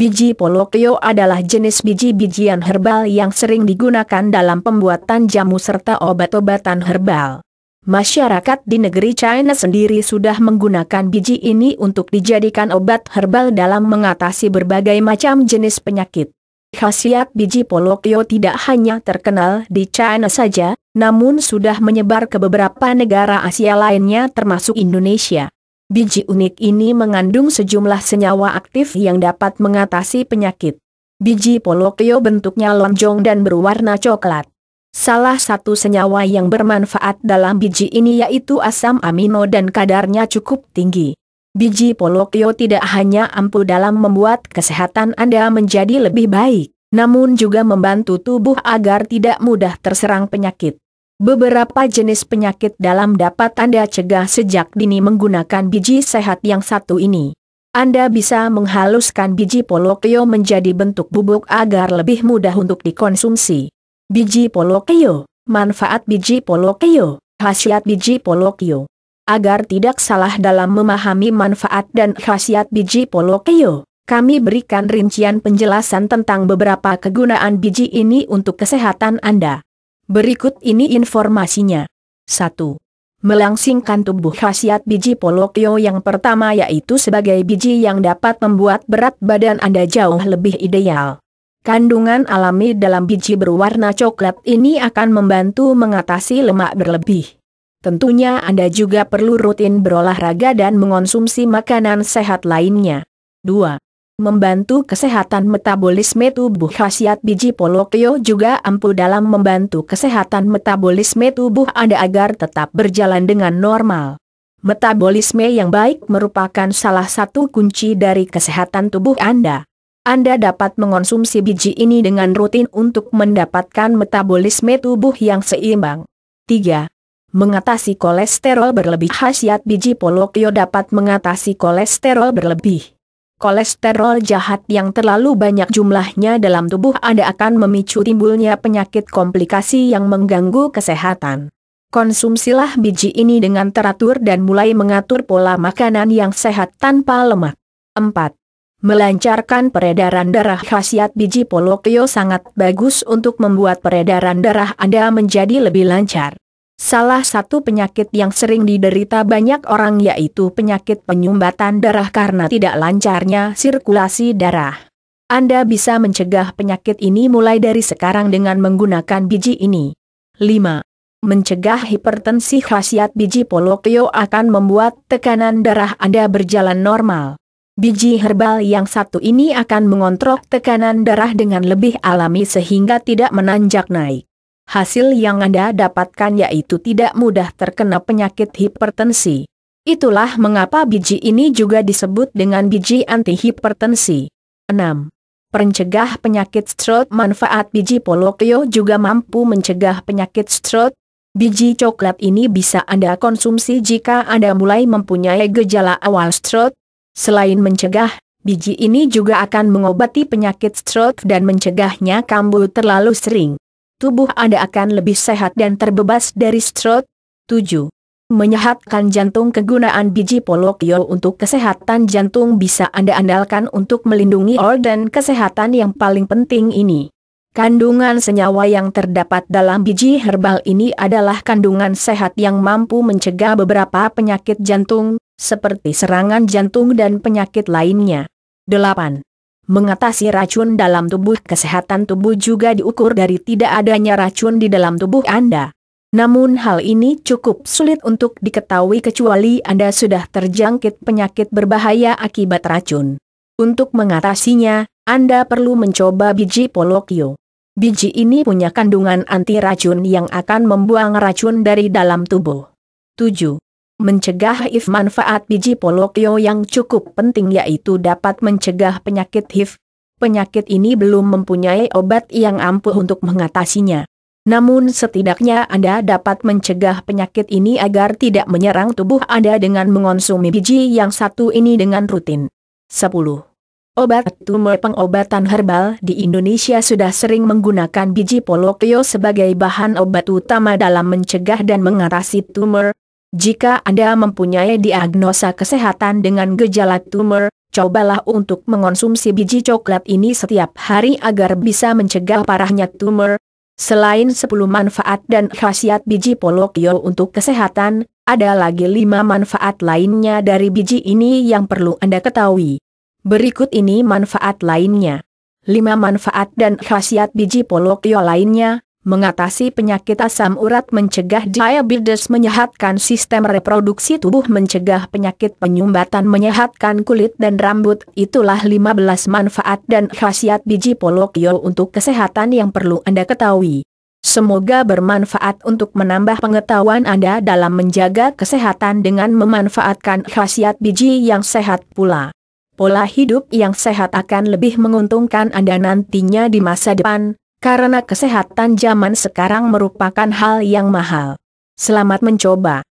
Biji polokyo adalah jenis biji-bijian herbal yang sering digunakan dalam pembuatan jamu serta obat-obatan herbal. Masyarakat di negeri China sendiri sudah menggunakan biji ini untuk dijadikan obat herbal dalam mengatasi berbagai macam jenis penyakit. Khasiat biji polokyo tidak hanya terkenal di China saja, namun sudah menyebar ke beberapa negara Asia lainnya termasuk Indonesia. Biji unik ini mengandung sejumlah senyawa aktif yang dapat mengatasi penyakit. Biji polokio bentuknya lonjong dan berwarna coklat. Salah satu senyawa yang bermanfaat dalam biji ini yaitu asam amino dan kadarnya cukup tinggi. Biji polokio tidak hanya ampuh dalam membuat kesehatan Anda menjadi lebih baik, namun juga membantu tubuh agar tidak mudah terserang penyakit. Beberapa jenis penyakit dalam dapat Anda cegah sejak dini menggunakan biji sehat yang satu ini. Anda bisa menghaluskan biji polokeo menjadi bentuk bubuk agar lebih mudah untuk dikonsumsi. Biji polokeo, manfaat biji polokeo, khasiat biji polokeo. Agar tidak salah dalam memahami manfaat dan khasiat biji polokeo, kami berikan rincian penjelasan tentang beberapa kegunaan biji ini untuk kesehatan Anda. Berikut ini informasinya. 1. Melangsingkan tubuh khasiat biji polokyo yang pertama yaitu sebagai biji yang dapat membuat berat badan Anda jauh lebih ideal. Kandungan alami dalam biji berwarna coklat ini akan membantu mengatasi lemak berlebih. Tentunya Anda juga perlu rutin berolahraga dan mengonsumsi makanan sehat lainnya. 2 membantu kesehatan metabolisme tubuh khasiat biji polokyo juga ampuh dalam membantu kesehatan metabolisme tubuh Anda agar tetap berjalan dengan normal. Metabolisme yang baik merupakan salah satu kunci dari kesehatan tubuh Anda. Anda dapat mengonsumsi biji ini dengan rutin untuk mendapatkan metabolisme tubuh yang seimbang. 3. Mengatasi kolesterol berlebih Khasiat biji polokyo dapat mengatasi kolesterol berlebih kolesterol jahat yang terlalu banyak jumlahnya dalam tubuh Anda akan memicu timbulnya penyakit komplikasi yang mengganggu kesehatan. Konsumsilah biji ini dengan teratur dan mulai mengatur pola makanan yang sehat tanpa lemak. 4. Melancarkan peredaran darah khasiat biji polokio sangat bagus untuk membuat peredaran darah Anda menjadi lebih lancar. Salah satu penyakit yang sering diderita banyak orang yaitu penyakit penyumbatan darah karena tidak lancarnya sirkulasi darah. Anda bisa mencegah penyakit ini mulai dari sekarang dengan menggunakan biji ini. 5. Mencegah hipertensi khasiat biji polokyo akan membuat tekanan darah Anda berjalan normal. Biji herbal yang satu ini akan mengontrol tekanan darah dengan lebih alami sehingga tidak menanjak naik hasil yang Anda dapatkan yaitu tidak mudah terkena penyakit hipertensi. Itulah mengapa biji ini juga disebut dengan biji antihipertensi. 6. Pencegah penyakit stroke Manfaat biji polokyo juga mampu mencegah penyakit stroke. Biji coklat ini bisa Anda konsumsi jika Anda mulai mempunyai gejala awal stroke. Selain mencegah, biji ini juga akan mengobati penyakit stroke dan mencegahnya kambuh terlalu sering tubuh Anda akan lebih sehat dan terbebas dari stroke. 7. Menyehatkan jantung Kegunaan biji polokio untuk kesehatan jantung bisa Anda andalkan untuk melindungi organ kesehatan yang paling penting ini. Kandungan senyawa yang terdapat dalam biji herbal ini adalah kandungan sehat yang mampu mencegah beberapa penyakit jantung, seperti serangan jantung dan penyakit lainnya. 8. Mengatasi racun dalam tubuh kesehatan tubuh juga diukur dari tidak adanya racun di dalam tubuh Anda. Namun hal ini cukup sulit untuk diketahui kecuali Anda sudah terjangkit penyakit berbahaya akibat racun. Untuk mengatasinya, Anda perlu mencoba biji polokio. Biji ini punya kandungan anti racun yang akan membuang racun dari dalam tubuh. 7 mencegah HIV manfaat biji polokyo yang cukup penting yaitu dapat mencegah penyakit HIV. Penyakit ini belum mempunyai obat yang ampuh untuk mengatasinya. Namun setidaknya Anda dapat mencegah penyakit ini agar tidak menyerang tubuh Anda dengan mengonsumsi biji yang satu ini dengan rutin. 10. Obat tumor pengobatan herbal di Indonesia sudah sering menggunakan biji polokyo sebagai bahan obat utama dalam mencegah dan mengatasi tumor, jika Anda mempunyai diagnosa kesehatan dengan gejala tumor, cobalah untuk mengonsumsi biji coklat ini setiap hari agar bisa mencegah parahnya tumor. Selain 10 manfaat dan khasiat biji polokio untuk kesehatan, ada lagi 5 manfaat lainnya dari biji ini yang perlu Anda ketahui. Berikut ini manfaat lainnya. 5 manfaat dan khasiat biji polokio lainnya, mengatasi penyakit asam urat mencegah diabetes menyehatkan sistem reproduksi tubuh mencegah penyakit penyumbatan menyehatkan kulit dan rambut itulah 15 manfaat dan khasiat biji polokio untuk kesehatan yang perlu Anda ketahui. Semoga bermanfaat untuk menambah pengetahuan Anda dalam menjaga kesehatan dengan memanfaatkan khasiat biji yang sehat pula. Pola hidup yang sehat akan lebih menguntungkan Anda nantinya di masa depan karena kesehatan zaman sekarang merupakan hal yang mahal. Selamat mencoba.